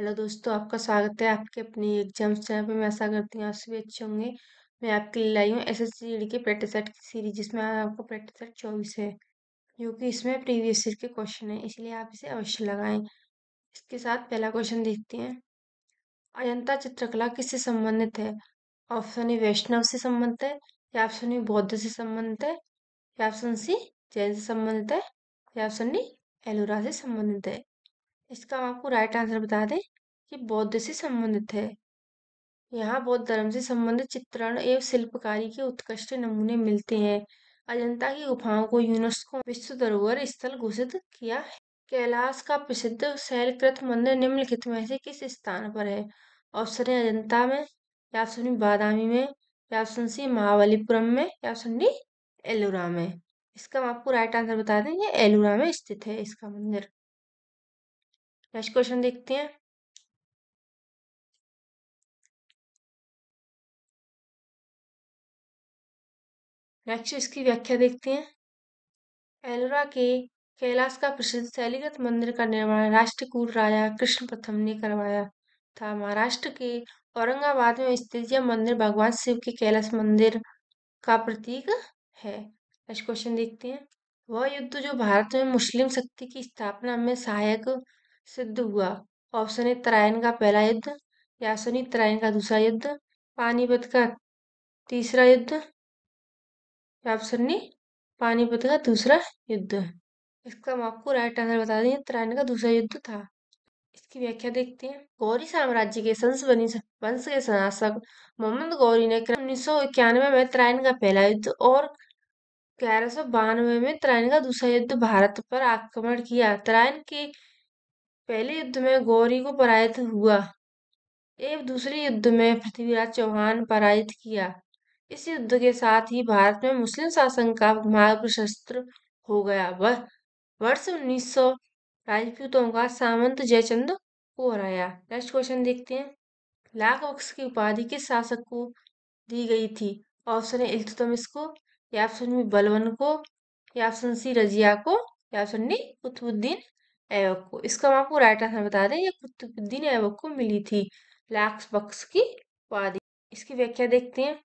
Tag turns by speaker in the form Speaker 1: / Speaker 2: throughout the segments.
Speaker 1: hello दोस्तों आपका स्वागत है आपके अपने एग्जाम चैनल पर मैं ऐसा करती हूँ आप सभी अच्छे होंगे मैं आपके लिए लाई हूँ एस एस सी के प्रैक्टिस सेट की सीरीज जिसमें आपको प्रैक्टिस सेट चौबीस है जो कि इसमें प्रीवियस ईयर के क्वेश्चन हैं इसलिए आप इसे अवश्य लगाएं इसके साथ पहला क्वेश्चन देखते हैं अजंता चित्रकला किससे संबंधित है ऑप्शन ए वैष्णव से संबंधित है या ऑप्शन ई बौद्ध से संबंधित है या ऑप्शन सी जैन से संबंधित है या ऑप्शन डी एलोरा से संबंधित है इसका हम आपको राइट आंसर बता दें कि बौद्ध से संबंधित है यहाँ बौद्ध धर्म से संबंधित चित्रण एवं शिल्पकारी के उत्कृष्ट नमूने मिलते हैं अजंता की गुफाओं को यूनेस्को विश्व धरोहर स्थल घोषित किया है कैलाश का प्रसिद्ध शैलकृत मंदिर निम्नलिखित में से किस स्थान पर है अवसर है अजंता में या सुनी बादामी में या ऑप्शन सी महाबलीपुरम में या सुनी एलोरा में इसका
Speaker 2: हम आपको राइट आंसर बता दें ये एलोरा में स्थित है इसका मंदिर नेक्स्ट क्वेश्चन देखते हैं नेक्स्ट इसकी व्याख्या देखते हैं एलोरा के कैलाश का प्रसिद्ध शैलीगत मंदिर का निर्माण राष्ट्रकूट राजा
Speaker 1: कृष्ण प्रथम ने करवाया था महाराष्ट्र के औरंगाबाद में स्थित यह मंदिर भगवान शिव के कैलाश मंदिर का प्रतीक है नेक्स्ट क्वेश्चन देखते हैं वह युद्ध जो भारत में मुस्लिम शक्ति की स्थापना में सहायक सिद्ध हुआ ऑप्शन है त्रायन का पहला युद्ध यासन ही का दूसरा युद्ध पानीपत
Speaker 2: का तीसरा युद्ध ऑप्शन ने पानीपत का दूसरा युद्ध
Speaker 1: इसका हम आपको राइट आंसर बता दें त्रायन का दूसरा युद्ध था इसकी व्याख्या देखते हैं गौरी साम्राज्य के संस बनी वंश के शासक मोहम्मद गौरी ने उन्नीस सौ इक्यानवे में त्रायन का पहला युद्ध और ग्यारह सौ बानवे में त्रायन का दूसरा युद्ध भारत पर आक्रमण किया त्रायन के पहले युद्ध में गौरी को पराजित हुआ एवं दूसरे युद्ध में पृथ्वीराज चौहान पराजित किया इस युद्ध के साथ ही भारत में मुस्लिम शासन का मार्ग प्रशस्त हो गया वह वर्ष उन्नीस सौ राजपूतों का सामंत जयचंद को हराया नेक्स्ट क्वेश्चन देखते हैं लाख वक्स की उपाधि किस शासक को दी गई थी ऑप्शन ए इल्तुतमिस को या ऑप्शन बी बलवन को या ऑप्शन सी रजिया को या ऑप्शन डी कुतुबुद्दीन एवक को इसका हम आपको राइट आंसर बता दें ये कुतुबुद्दीन ऐबक को मिली थी लाख बक्स की उपाधि इसकी व्याख्या देखते हैं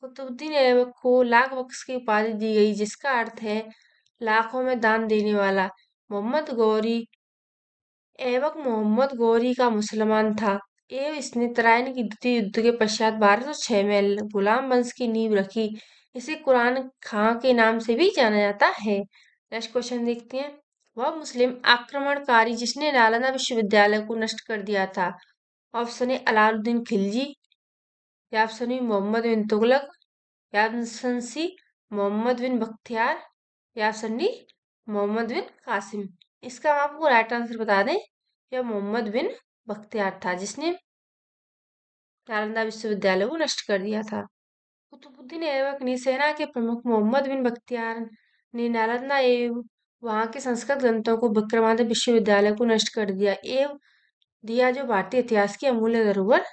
Speaker 1: कुतुबुद्दीन ऐबक को लाख बक्स की उपाधि दी गई जिसका अर्थ है लाखों में दान देने वाला मोहम्मद गौरी ऐबक मोहम्मद गौरी का मुसलमान था एव इसने तराइन की द्वितीय युद्ध के पश्चात बारह सौ छह में गुलाम वंश की नींव रखी इसे कुरान खां के नाम से भी जाना जाता है नेक्स्ट क्वेश्चन देखते हैं वह मुस्लिम आक्रमणकारी जिसने नालंदा विश्वविद्यालय को नष्ट कर दिया था ऑप्शन ए अलाउद्दीन खिलजी या ऑप्शन बी मोहम्मद बिन तुगलक या ऑप्शन सी मोहम्मद बिन बख्तियार या ऑप्शन डी मोहम्मद बिन कासिम इसका हम आपको राइट आंसर बता दें यह मोहम्मद बिन बख्तियार था जिसने नालंदा विश्वविद्यालय को नष्ट कर दिया था कुतुबुद्दीन ऐबक ने सेना के प्रमुख मोहम्मद बिन बख्तियार ने नालंदा एवं वहाँ के संस्कृत ग्रंथों को विक्रमादित्य विश्वविद्यालय को नष्ट कर दिया एवं दिया जो भारतीय इतिहास के अमूल्य धरोहर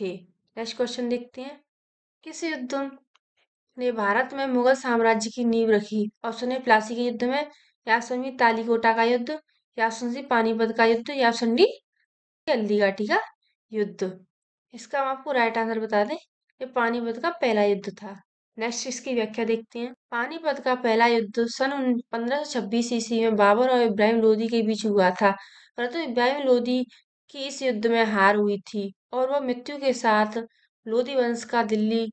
Speaker 1: थे नेक्स्ट क्वेश्चन देखते हैं किस युद्ध ने भारत में मुगल साम्राज्य की नींव रखी ऑप्शन है प्लासी के युद्ध में सुनवी तालीकोटा का युद्ध सुनसी पानीपत का युद्ध या हल्दी घाटी का युद्ध इसका हम आपको राइट आंसर बता दें ये पानीपत का पहला युद्ध था नेक्स्ट इसकी व्याख्या देखते हैं पानीपत का पहला युद्ध सन पंद्रह सौ छब्बीस ईस्वी में बाबर और इब्राहिम लोधी के बीच हुआ था परंतु इब्राहिम लोधी की इस युद्ध में हार हुई थी और वह मृत्यु के साथ लोधी वंश का दिल्ली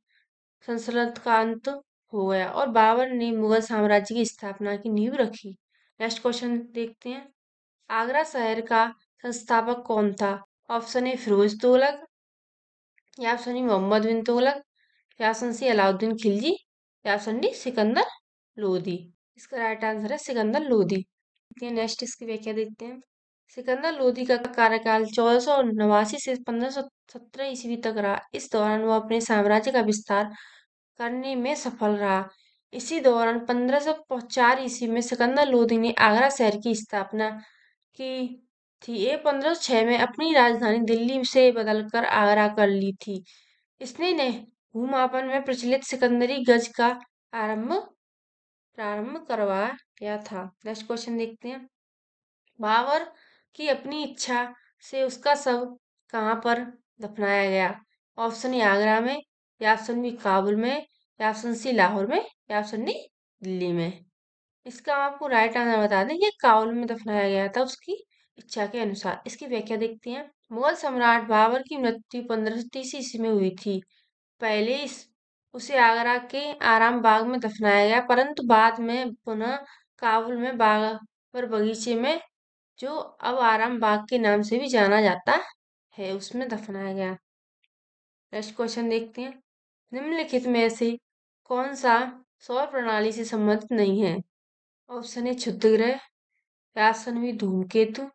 Speaker 1: संसद का अंत हो गया और बाबर ने मुगल साम्राज्य की स्थापना की नींव रखी नेक्स्ट क्वेश्चन देखते हैं आगरा शहर का संस्थापक कौन था ऑप्शन ए फिरोज तोलक या ऑप्शन ए मोहम्मद बिन तोलक क्या ऑप्शन सी अलाउद्दीन खिलजी क्या ऑप्शन डी सिकंदर लोधी इसका राइट आंसर है सिकंदर लोधी नेक्स्ट इसकी व्याख्या देखते हैं सिकंदर लोधी का कार्यकाल चौदह से पंद्रह ईस्वी तक रहा इस दौरान वह अपने साम्राज्य का विस्तार करने में सफल रहा इसी दौरान पंद्रह ईस्वी में सिकंदर लोधी ने आगरा शहर की स्थापना की थी ये पंद्रह में अपनी राजधानी दिल्ली से बदलकर आगरा कर ली थी इसने ने भूमापन में प्रचलित सिकंदरी गज का आरंभ प्रारंभ करवाया था नेक्स्ट क्वेश्चन देखते हैं बाबर की अपनी इच्छा से उसका सब कहाँ पर दफनाया गया ऑप्शन ए आगरा में या ऑप्शन बी काबुल में या ऑप्शन सी लाहौर में या ऑप्शन डी दिल्ली में इसका आपको राइट आंसर बता दें ये काबुल में दफनाया गया था उसकी इच्छा के अनुसार इसकी व्याख्या देखते हैं मुगल सम्राट बाबर की मृत्यु पंद्रह सौ तीस ईस्वी में हुई थी पहले इस उसे आगरा के आराम बाग में दफनाया गया परंतु बाद में पुनः काबुल में बाग पर बगीचे में जो अब आराम बाग के नाम से भी जाना जाता है उसमें दफनाया गया नेक्स्ट क्वेश्चन देखते हैं निम्नलिखित में से कौन सा सौर प्रणाली से संबंधित नहीं है
Speaker 2: ऑप्शन ए क्षुद्र ग्रह या ऑप्शन बी धूमकेतु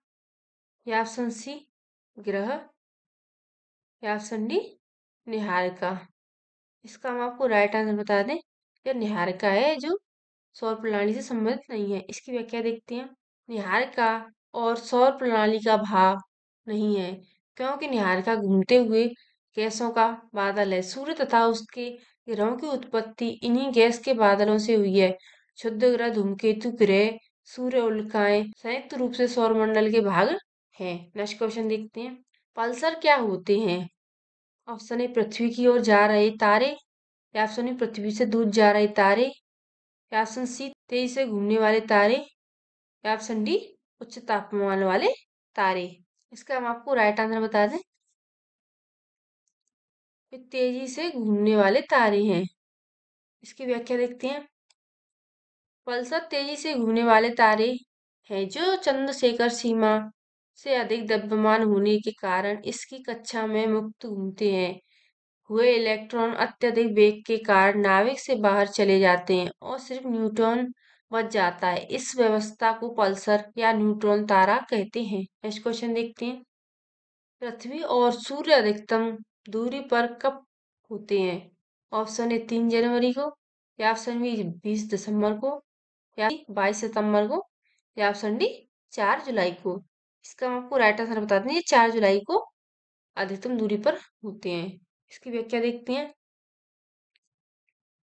Speaker 2: या ऑप्शन सी ग्रह या ऑप्शन डी निहारिका इसका हम आपको राइट आंसर बता दें जो निहारिका है जो सौर प्रणाली से
Speaker 1: संबंधित नहीं है इसकी व्याख्या देखते हैं निहारिका और सौर प्रणाली का भाव नहीं है क्योंकि निहारिका घूमते हुए गैसों का बादल है सूर्य तथा उसके ग्रहों की उत्पत्ति इन्हीं गैस के बादलों से हुई है क्षुद्ध ग्रह धूमकेतु ग्रह सूर्य उल्काएं संयुक्त रूप से सौर मंडल के भाग हैं नेक्स्ट क्वेश्चन देखते हैं पल्सर क्या होते हैं ऑप्शन ए पृथ्वी की ओर जा रहे तारे या ऑप्शन ए पृथ्वी से दूर जा रहे तारे या ऑप्शन सी तेजी से घूमने
Speaker 2: वाले तारे या ऑप्शन डी उच्च तापमान वाले तारे इसका हम आपको राइट आंसर बता दें तेजी से घूमने वाले तारे हैं इसकी व्याख्या देखते हैं पल्सर तेजी
Speaker 1: से घूमने वाले तारे हैं जो चंद्रशेखर सीमा से अधिक द्रव्यमान होने के कारण इसकी कक्षा में मुक्त घूमते हैं हुए इलेक्ट्रॉन अत्यधिक वेग के कारण नाविक से बाहर चले जाते हैं और सिर्फ न्यूट्रॉन बच जाता है इस व्यवस्था को पल्सर या न्यूट्रॉन तारा कहते हैं नेक्स्ट क्वेश्चन देखते हैं पृथ्वी और सूर्य अधिकतम दूरी पर कब होते हैं ऑप्शन है तीन जनवरी को या ऑप्शन बी बीस दिसंबर को या बाईस सितंबर को या ऑप्शन डी चार जुलाई को इसका हम आपको राइट आंसर बता दें ये चार जुलाई को अधिकतम दूरी पर होते हैं इसकी व्याख्या देखते हैं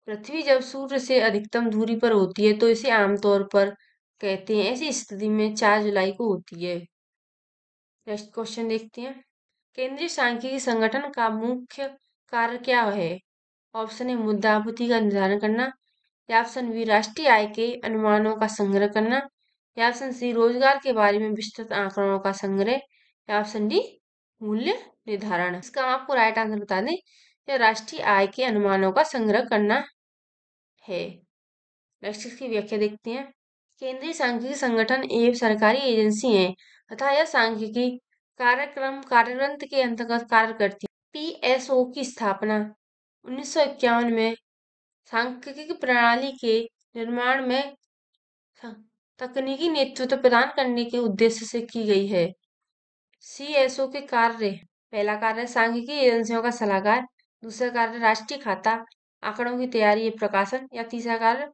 Speaker 1: पृथ्वी जब सूर्य से अधिकतम दूरी पर होती है तो इसे आमतौर पर कहते हैं ऐसी स्थिति में चार जुलाई को होती है नेक्स्ट क्वेश्चन देखते हैं केंद्रीय सांख्यिकी संगठन का मुख्य कार्य क्या है ऑप्शन ए मुद्दा आपूर्ति का निर्धारण करना या ऑप्शन बी राष्ट्रीय आय के अनुमानों का संग्रह करना या ऑप्शन सी रोजगार के बारे में विस्तृत आंकड़ों का संग्रह या ऑप्शन डी मूल्य निर्धारण इसका आपको राइट आंसर बता दें या राष्ट्रीय आय के अनुमानों का संग्रह करना है नेक्स्ट इसकी व्याख्या देखते हैं केंद्रीय सांख्यिकी संगठन एवं सरकारी एजेंसी है तथा यह सांख्यिकी कार्यक्रम कार्यग्रंथ के अंतर्गत कार्य करती है पीएसओ की स्थापना उन्नीस में सांख्यिकी प्रणाली के निर्माण में तकनीकी नेतृत्व प्रदान करने के उद्देश्य से की गई है सीएसओ के कार्य पहला कार्य सांख्यिकी एजेंसियों का सलाहकार दूसरा कार्य राष्ट्रीय खाता आंकड़ों की तैयारी या प्रकाशन या तीसरा कार्य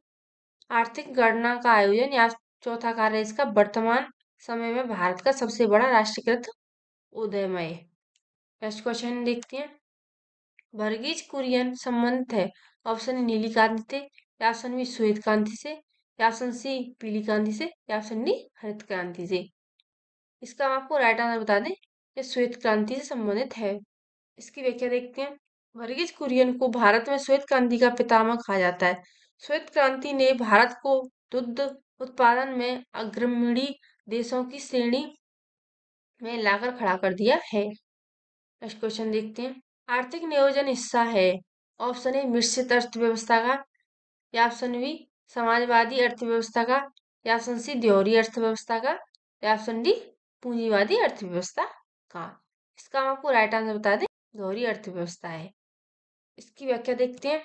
Speaker 1: आर्थिक गणना का आयोजन या चौथा कार्य इसका वर्तमान समय में भारत का सबसे बड़ा राष्ट्रीयकृत उदयमय नेक्स्ट क्वेश्चन देखते हैं वर्गीज कुरियन संबंधित है ऑप्शन नीली क्रांति से या ऑप्शन बी श्वेत क्रांति से ऑप्शन सी पीली क्रांति से या ऑप्शन डी हरित क्रांति से इसका हम आपको राइट आंसर बता दें ये श्वेत क्रांति से संबंधित है इसकी व्याख्या देखते हैं वर्गीज कुरियन को भारत में श्वेत क्रांति का पितामह कहा जाता है श्वेत क्रांति ने भारत को दुग्ध उत्पादन में अग्रमणी देशों की श्रेणी में लाकर खड़ा कर दिया है नेक्स्ट क्वेश्चन देखते हैं आर्थिक नियोजन हिस्सा है ऑप्शन ए मिश्रित अर्थव्यवस्था का या ऑप्शन बी समाजवादी अर्थव्यवस्था का या ऑप्शन सी द्योरी अर्थव्यवस्था का या ऑप्शन डी पूंजीवादी अर्थव्यवस्था का इसका हम आपको राइट आंसर बता दें दोहरी अर्थव्यवस्था है इसकी व्याख्या देखते हैं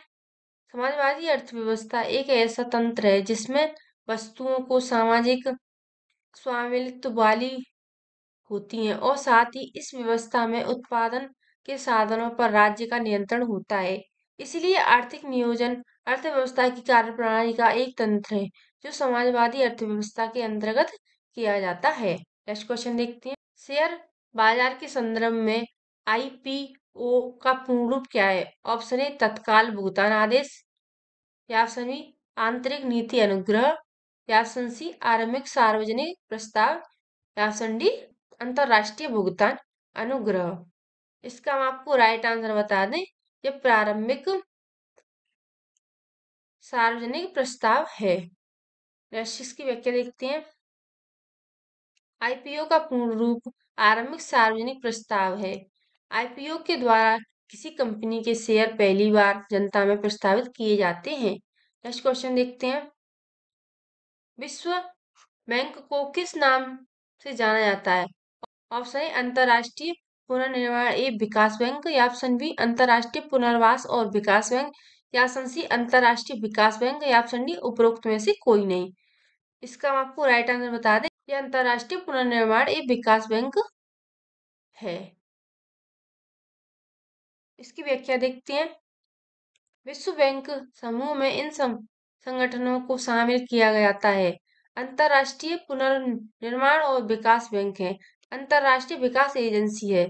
Speaker 1: समाजवादी अर्थव्यवस्था एक ऐसा तंत्र है जिसमें वस्तुओं को सामाजिक स्वामित्व वाली होती है और साथ ही इस व्यवस्था में उत्पादन के साधनों पर राज्य का नियंत्रण होता है इसलिए आर्थिक नियोजन अर्थव्यवस्था की कार्यप्रणाली का एक तंत्र है जो समाजवादी अर्थव्यवस्था के अंतर्गत किया जाता है नेक्स्ट क्वेश्चन देखते हैं शेयर बाजार के संदर्भ में आईपीओ का पूर्ण रूप क्या है ऑप्शन ए तत्काल भुगतान आदेश या ऑप्शन बी आंतरिक नीति अनुग्रह या ऑप्शन सी आरंभिक सार्वजनिक प्रस्ताव या ऑप्शन डी अंतर्राष्ट्रीय भुगतान
Speaker 2: अनुग्रह इसका हम आपको राइट आंसर बता दें यह प्रारंभिक सार्वजनिक प्रस्ताव है की व्याख्या देखते हैं आईपीओ का पूर्ण रूप आरंभिक
Speaker 1: सार्वजनिक प्रस्ताव है आईपीओ के द्वारा किसी कंपनी के शेयर पहली बार जनता में प्रस्तावित किए जाते हैं नेक्स्ट क्वेश्चन देखते हैं विश्व बैंक को किस नाम से जाना जाता है ऑप्शन है अंतरराष्ट्रीय पुनर्निर्माण ए विकास बैंक या ऑप्शन बी अंतर्राष्ट्रीय पुनर्वास और विकास बैंक या ऑप्शन सी अंतर्राष्ट्रीय विकास बैंक या ऑप्शन डी उपरोक्त में से कोई नहीं
Speaker 2: इसका हम आपको राइट आंसर बता दें यह अंतर्राष्ट्रीय पुनर्निर्माण ए विकास बैंक है इसकी व्याख्या देखते हैं विश्व बैंक समूह में इन संगठनों को शामिल किया जाता है
Speaker 1: अंतर्राष्ट्रीय पुनर्निर्माण और विकास बैंक है अंतर्राष्ट्रीय विकास एजेंसी है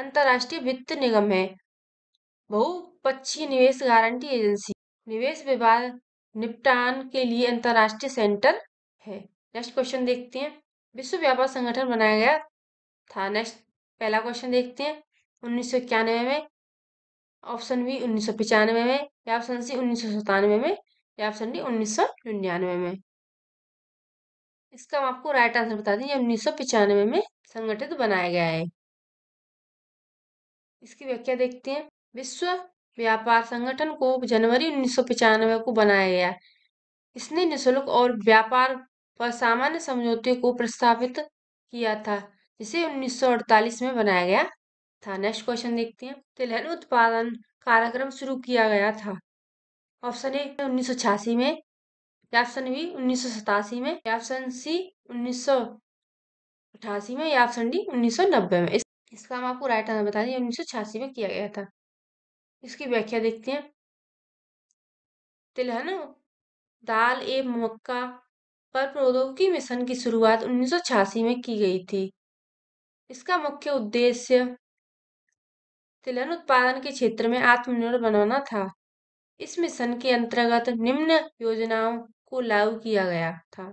Speaker 1: अंतर्राष्ट्रीय वित्त निगम है बहुपक्षीय निवेश गारंटी एजेंसी निवेश विवाद निपटान के लिए अंतर्राष्ट्रीय सेंटर है नेक्स्ट क्वेश्चन देखते हैं विश्व व्यापार संगठन बनाया गया था नेक्स्ट पहला क्वेश्चन देखते हैं उन्नीस सौ इक्यानवे में ऑप्शन बी उन्नीस सौ पचानवे में या ऑप्शन सी उन्नीस सौ सतानवे में या ऑप्शन डी उन्नीस सौ निन्यानवे में
Speaker 2: इसका हम आपको राइट आंसर बता दें उन्नीस सौ पचानवे में संगठित बनाया गया है इसकी व्याख्या देखते हैं विश्व व्यापार संगठन
Speaker 1: को जनवरी उन्नीस को बनाया गया इसने निःशुल्क और व्यापार पर सामान्य समझौते को प्रस्तावित किया था जिसे 1948 में बनाया गया था नेक्स्ट क्वेश्चन देखते हैं तिलहन उत्पादन कार्यक्रम शुरू किया गया था ऑप्शन ए उन्नीस में ऑप्शन बी उन्नीस में ऑप्शन सी उन्नीस अठासी में या ऑप्शन डी उन्नीस सौ नब्बे में इस,
Speaker 2: इसका हम आपको राइट आंसर बता दें उन्नीस सौ छियासी में किया गया था इसकी व्याख्या देखते हैं तिलहन दाल ए मक्का पर प्रौद्योगिकी मिशन की शुरुआत उन्नीस में की गई थी इसका मुख्य
Speaker 1: उद्देश्य तिलहन उत्पादन के क्षेत्र में आत्मनिर्भर बनाना था इस मिशन के अंतर्गत निम्न योजनाओं को लागू किया गया था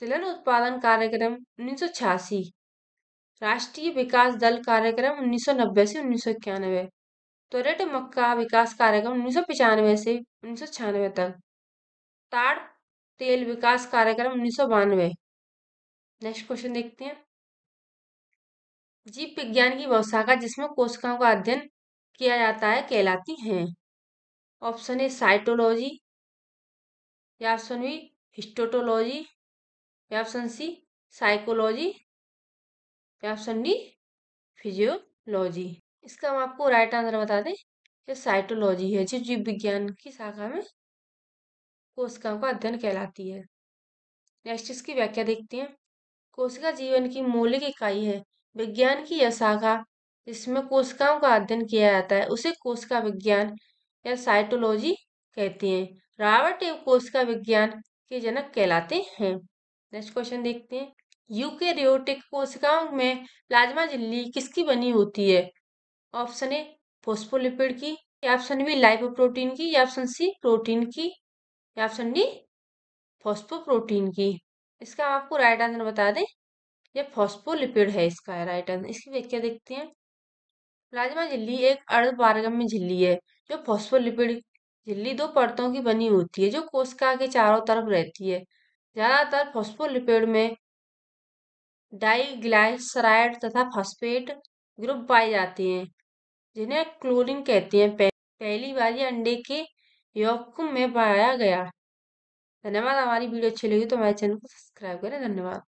Speaker 1: तिलन उत्पादन कार्यक्रम उन्नीस राष्ट्रीय विकास दल कार्यक्रम नब्बे से उन्नीस सौ इक्यानवे त्वरित मक्का विकास कार्यक्रम
Speaker 2: उन्नीस सौ पिचानवे से उन्नीस सौ छियानवे तक ताड़ तेल विकास कार्यक्रम उन्नीस सौ बानवे नेक्स्ट क्वेश्चन देखते हैं जीव विज्ञान की वह शाखा जिसमें कोशिकाओं का अध्ययन किया जाता है कहलाती हैं ऑप्शन ए साइटोलॉजी या ऑप्शन बी हिस्टोटोलॉजी या ऑप्शन सी साइकोलॉजी या ऑप्शन डी फिजियोलॉजी इसका हम आपको राइट आंसर बता दें ये साइटोलॉजी है
Speaker 1: जो जीव विज्ञान की शाखा में कोशिकाओं का अध्ययन कहलाती है नेक्स्ट इसकी व्याख्या देखते हैं कोशिका जीवन की मौलिक इकाई है विज्ञान की यह शाखा जिसमें कोशिकाओं का अध्ययन किया जाता है उसे कोशिका विज्ञान या साइटोलॉजी कहते हैं रावर्ट एवं कोशिका विज्ञान के जनक कहलाते हैं नेक्स्ट क्वेश्चन देखते हैं यूकेरियोटिक कोशिकाओं में प्लाज्मा झिल्ली किसकी बनी होती है ऑप्शन ए फोस्फोलिपिड की या ऑप्शन बी लाइपोप्रोटीन की या ऑप्शन सी प्रोटीन की या ऑप्शन डी प्रोटीन की इसका आपको राइट आंसर बता दें यह फोस्फोलिपिड है इसका राइट आंसर इसकी व्याख्या देखते हैं प्लाज्मा झिल्ली एक अर्ध पारगम्य झिल्ली है जो फोस्फोलिपिड झिल्ली दो परतों की बनी होती है जो कोशिका के चारों तरफ रहती है ज़्यादातर फॉस्फोलिपिड में डाइग्लाइसराइड तथा फॉस्फेट ग्रुप पाए जाते हैं जिन्हें क्लोरिन कहते हैं पहली बार ये
Speaker 2: अंडे के यौकुम में पाया गया धन्यवाद हमारी वीडियो अच्छी लगी तो हमारे चैनल को सब्सक्राइब करें धन्यवाद